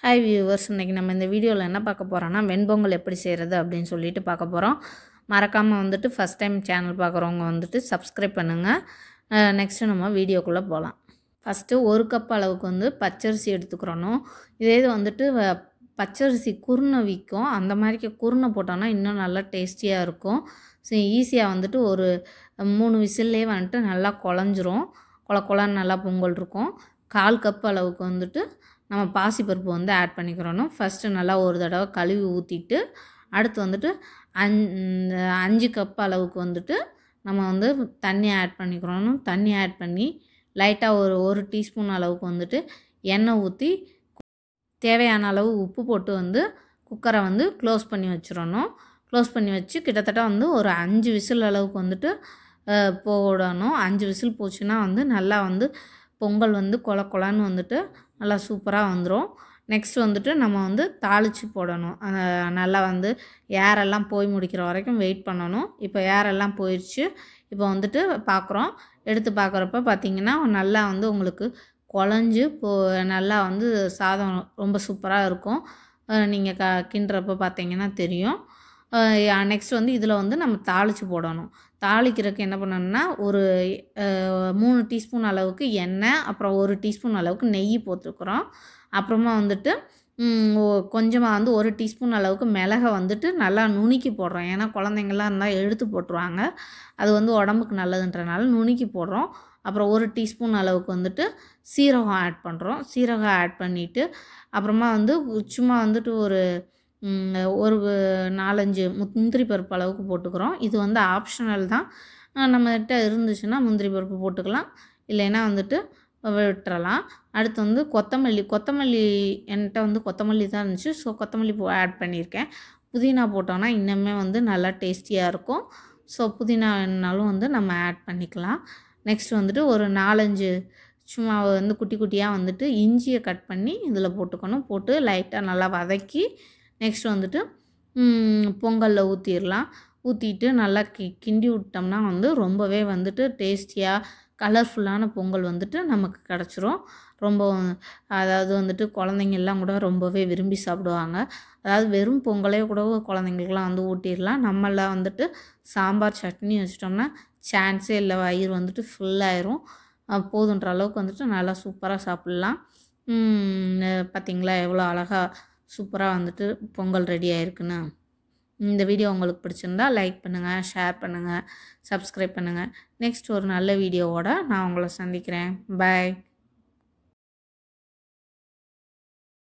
hi viewers இன்றைக்கி நம்ம இந்த வீடியோவில் என்ன பார்க்க போகிறோன்னா வெண்பொங்கல் எப்படி செய்கிறது அப்படின்னு சொல்லிட்டு பார்க்க போகிறோம் மறக்காமல் வந்துட்டு ஃபஸ்ட் டைம் சேனல் பார்க்குறவங்க வந்துட்டு சப்ஸ்கிரைப் பண்ணுங்கள் நெக்ஸ்ட்டு நம்ம வீடியோக்குள்ளே போகலாம் ஃபஸ்ட்டு ஒரு கப் அளவுக்கு வந்து பச்சரிசி எடுத்துக்கிறணும் இதே இது வந்துட்டு பச்சரிசி குருணை விற்கும் அந்த மாதிரிக்கு குருணை போட்டோன்னா இன்னும் நல்லா டேஸ்டியாக இருக்கும் ஸோ ஈஸியாக வந்துட்டு ஒரு மூணு விசில்லே வந்துட்டு நல்லா குழஞ்சிரும் குள குளன்னு நல்லா பொங்கல் இருக்கும் கால் கப் அளவுக்கு வந்துட்டு நம்ம பாசிப்பருப்பு வந்து ஆட் பண்ணிக்கிறோம் ஃபஸ்ட்டு நல்லா ஒரு தடவை கழுவி ஊற்றிட்டு அடுத்து வந்துட்டு அஞ் அஞ்சு கப் அளவுக்கு வந்துட்டு நம்ம வந்து தண்ணி ஆட் பண்ணிக்கிறோம் தண்ணி ஆட் பண்ணி லைட்டாக ஒரு ஒரு டீஸ்பூன் அளவுக்கு வந்துட்டு எண்ணெய் ஊற்றி தேவையான அளவு உப்பு போட்டு வந்து குக்கரை வந்து க்ளோஸ் பண்ணி வச்சிடணும் க்ளோஸ் பண்ணி வச்சு கிட்டத்தட்ட வந்து ஒரு அஞ்சு விசில் அளவுக்கு வந்துட்டு போடணும் அஞ்சு விசில் போச்சுன்னா வந்து நல்லா வந்து பொங்கல் வந்து கொல கொலான்னு வந்துட்டு நல்லா சூப்பராக வந்துடும் நெக்ஸ்ட் வந்துட்டு நம்ம வந்து தாளித்து போடணும் நல்லா வந்து ஏரெல்லாம் போய் முடிக்கிற வரைக்கும் வெயிட் பண்ணணும் இப்போ ஏரெல்லாம் போயிடுச்சு இப்போ வந்துட்டு பார்க்குறோம் எடுத்து பார்க்குறப்ப பார்த்திங்கன்னா நல்லா வந்து உங்களுக்கு குழஞ்சி போ நல்லா வந்து சாதம் ரொம்ப சூப்பராக இருக்கும் நீங்கள் க கிண்டுறப்ப பார்த்திங்கன்னா தெரியும் நெக்ஸ்ட் வந்து இதில் வந்து நம்ம தாளித்து போடணும் தாளிக்கிறதுக்கு என்ன பண்ணணும்னா ஒரு மூணு டீஸ்பூன் அளவுக்கு எண்ணெய் அப்புறம் ஒரு டீஸ்பூன் அளவுக்கு நெய் போட்டுருக்குறோம் அப்புறமா வந்துட்டு கொஞ்சமாக வந்து ஒரு டீஸ்பூன் அளவுக்கு மிளகை வந்துட்டு நல்லா நுணுக்கி போடுறோம் ஏன்னா குழந்தைங்களாம் இருந்தால் எழுத்து போட்டுருவாங்க அது வந்து உடம்புக்கு நல்லதுன்றனால நுணுக்கி போடுறோம் அப்புறம் ஒரு டீஸ்பூன் அளவுக்கு வந்துட்டு சீரகம் ஆட் பண்ணுறோம் சீரகம் ஆட் பண்ணிவிட்டு அப்புறமா வந்து சும்மா வந்துட்டு ஒரு ஒரு நாலஞ்சு முந்திரி பருப்பு அளவுக்கு போட்டுக்கிறோம் இது வந்து ஆப்ஷனல் தான் நம்மகிட்ட இருந்துச்சுன்னா முந்திரி பருப்பு போட்டுக்கலாம் இல்லைன்னா வந்துட்டு விட்டுறலாம் அடுத்து வந்து கொத்தமல்லி கொத்தமல்லி என்கிட்ட வந்து கொத்தமல்லி தான் இருந்துச்சு ஸோ கொத்தமல்லி ஆட் பண்ணியிருக்கேன் புதினா போட்டோன்னா இன்னுமே வந்து நல்லா டேஸ்டியாக இருக்கும் ஸோ புதினா வேணுனாலும் வந்து நம்ம ஆட் பண்ணிக்கலாம் நெக்ஸ்ட் வந்துட்டு ஒரு நாலஞ்சு சும்மா வந்து குட்டி குட்டியாக வந்துட்டு இஞ்சியை கட் பண்ணி இதில் போட்டுக்கணும் போட்டு லைட்டாக நல்லா வதக்கி நெக்ஸ்ட் வந்துட்டு பொங்கலில் ஊற்றிடலாம் ஊற்றிட்டு நல்லா கி கிண்டி விட்டோம்னா வந்து ரொம்பவே வந்துட்டு டேஸ்டியாக கலர்ஃபுல்லான பொங்கல் வந்துட்டு நமக்கு கிடச்சிரும் ரொம்ப அதாவது வந்துட்டு குழந்தைங்கள்லாம் கூட ரொம்பவே விரும்பி சாப்பிடுவாங்க அதாவது வெறும் பொங்கலே கூட குழந்தைங்களுக்குலாம் வந்து ஊட்டிடலாம் நம்மளாம் வந்துட்டு சாம்பார் சட்னி வச்சிட்டோம்னா சான்ஸே இல்லை வயிறு வந்துட்டு ஃபுல்லாயிரும் போதுன்ற அளவுக்கு வந்துட்டு நல்லா சூப்பராக சாப்பிட்லாம் பார்த்திங்களா எவ்வளோ அழகாக சூப்பராக வந்துட்டு பொங்கல் ரெடி ஆயிருக்குன்னு இந்த வீடியோ உங்களுக்கு பிடிச்சிருந்தா லைக் பண்ணுங்கள் ஷேர் பண்ணுங்கள் சப்ஸ்கிரைப் பண்ணுங்கள் நெக்ஸ்ட் ஒரு நல்ல வீடியோவோட நான் உங்களை சந்திக்கிறேன் பாய்